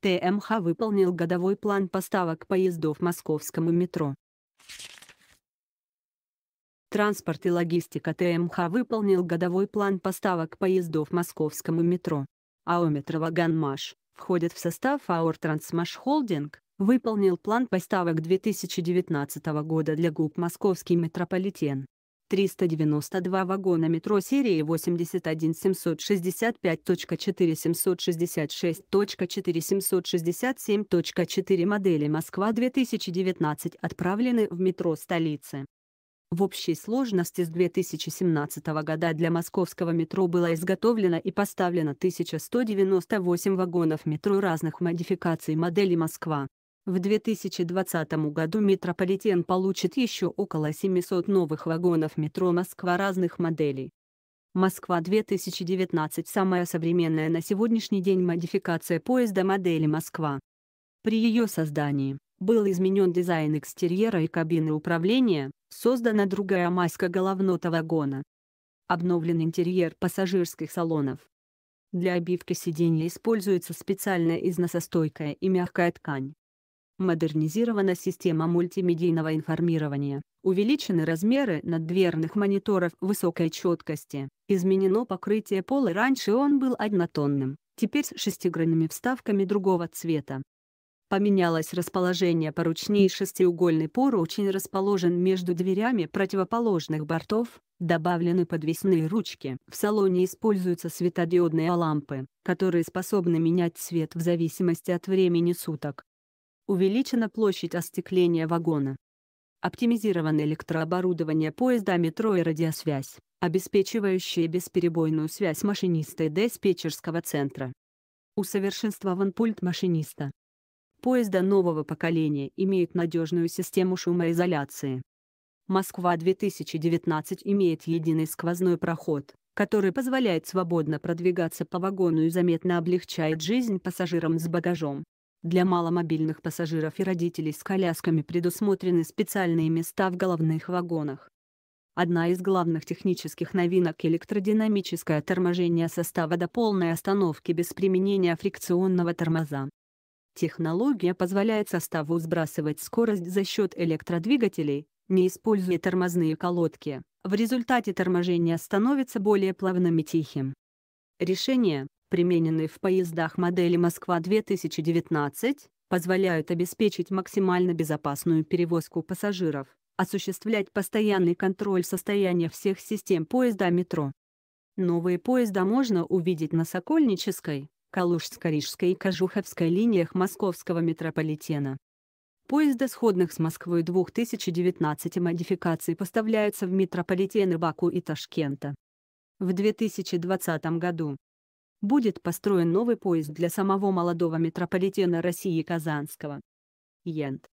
ТМХ выполнил годовой план поставок поездов московскому метро. Транспорт и логистика ТМХ выполнил годовой план поставок поездов московскому метро. АО «Метроваганмаш» входит в состав АО «Трансмаш Холдинг», выполнил план поставок 2019 года для ГУП «Московский метрополитен». 392 вагона метро серии 81765.4766.4767.4 модели Москва-2019 отправлены в метро столицы. В общей сложности с 2017 года для московского метро было изготовлено и поставлено 1198 вагонов метро разных модификаций модели «Москва». В 2020 году метрополитен получит еще около 700 новых вагонов метро Москва разных моделей. Москва-2019 – самая современная на сегодняшний день модификация поезда модели Москва. При ее создании, был изменен дизайн экстерьера и кабины управления, создана другая маска головного вагона. Обновлен интерьер пассажирских салонов. Для обивки сиденья используется специальная износостойкая и мягкая ткань. Модернизирована система мультимедийного информирования. Увеличены размеры наддверных мониторов высокой четкости. Изменено покрытие пола. Раньше он был однотонным, теперь с шестигранными вставками другого цвета. Поменялось расположение поручней шестиугольный пор очень расположен между дверями противоположных бортов, добавлены подвесные ручки. В салоне используются светодиодные лампы, которые способны менять цвет в зависимости от времени суток. Увеличена площадь остекления вагона. Оптимизировано электрооборудование поезда метро и радиосвязь, обеспечивающие бесперебойную связь машиниста и диспетчерского центра. Усовершенствован пульт машиниста. Поезда нового поколения имеют надежную систему шумоизоляции. Москва-2019 имеет единый сквозной проход, который позволяет свободно продвигаться по вагону и заметно облегчает жизнь пассажирам с багажом. Для маломобильных пассажиров и родителей с колясками предусмотрены специальные места в головных вагонах. Одна из главных технических новинок – электродинамическое торможение состава до полной остановки без применения фрикционного тормоза. Технология позволяет составу сбрасывать скорость за счет электродвигателей, не используя тормозные колодки. В результате торможение становится более плавным и тихим. Решение, примененные в поездах модели «Москва-2019», позволяют обеспечить максимально безопасную перевозку пассажиров, осуществлять постоянный контроль состояния всех систем поезда метро. Новые поезда можно увидеть на Сокольнической, Калужско-Рижской и Кожуховской линиях московского метрополитена. Поезда сходных с Москвой 2019 модификаций поставляются в метрополитены Баку и Ташкента. В 2020 году будет построен новый поезд для самого молодого метрополитена России Казанского. Ент.